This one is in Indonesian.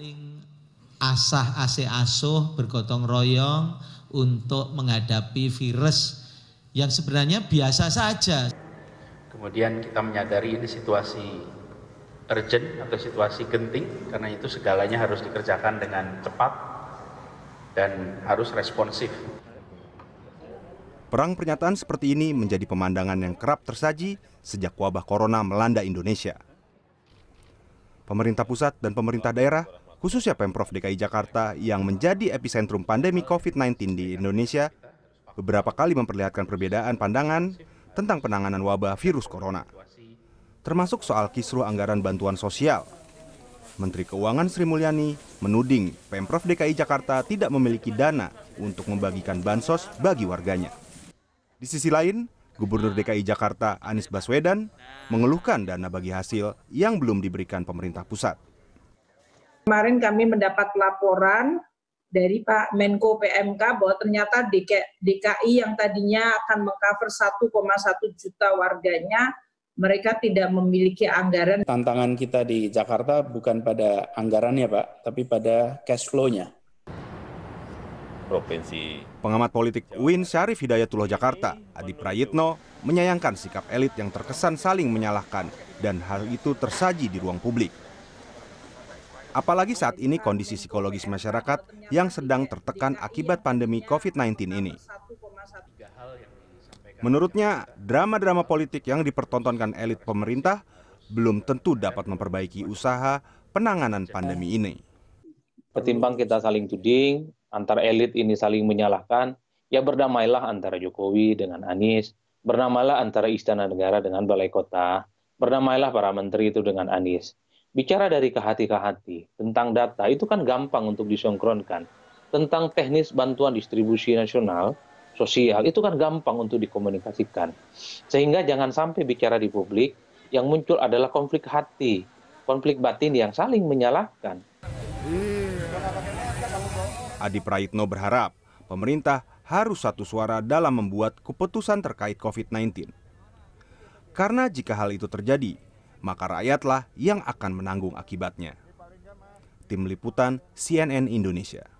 saling asah ase asuh bergotong royong untuk menghadapi virus yang sebenarnya biasa saja. Kemudian kita menyadari ini situasi urgent atau situasi genting karena itu segalanya harus dikerjakan dengan cepat dan harus responsif. Perang pernyataan seperti ini menjadi pemandangan yang kerap tersaji sejak wabah corona melanda Indonesia. Pemerintah pusat dan pemerintah daerah khususnya Pemprov DKI Jakarta yang menjadi epicentrum pandemi COVID-19 di Indonesia, beberapa kali memperlihatkan perbedaan pandangan tentang penanganan wabah virus corona. Termasuk soal kisruh anggaran bantuan sosial. Menteri Keuangan Sri Mulyani menuding Pemprov DKI Jakarta tidak memiliki dana untuk membagikan bansos bagi warganya. Di sisi lain, Gubernur DKI Jakarta Anies Baswedan mengeluhkan dana bagi hasil yang belum diberikan pemerintah pusat kemarin kami mendapat laporan dari Pak Menko PMK bahwa ternyata DKI yang tadinya akan mengcover 1,1 juta warganya mereka tidak memiliki anggaran. Tantangan kita di Jakarta bukan pada anggarannya, Pak, tapi pada cash flow-nya. Provinsi. Pengamat politik Win Syarif Hidayatullah Jakarta, Adi Prayitno, menyayangkan sikap elit yang terkesan saling menyalahkan dan hal itu tersaji di ruang publik. Apalagi saat ini kondisi psikologis masyarakat yang sedang tertekan akibat pandemi COVID-19 ini. Menurutnya, drama-drama politik yang dipertontonkan elit pemerintah belum tentu dapat memperbaiki usaha penanganan pandemi ini. Ketimbang kita saling tuding, antar elit ini saling menyalahkan, ya berdamailah antara Jokowi dengan Anies, berdamailah antara Istana Negara dengan Balai Kota, bernamailah para menteri itu dengan Anies bicara dari ke hati ke hati tentang data itu kan gampang untuk disongkronkan. Tentang teknis bantuan distribusi nasional sosial itu kan gampang untuk dikomunikasikan. Sehingga jangan sampai bicara di publik yang muncul adalah konflik hati, konflik batin yang saling menyalahkan. Adi Prayitno berharap pemerintah harus satu suara dalam membuat keputusan terkait COVID-19. Karena jika hal itu terjadi, maka rakyatlah yang akan menanggung akibatnya. Tim Liputan CNN Indonesia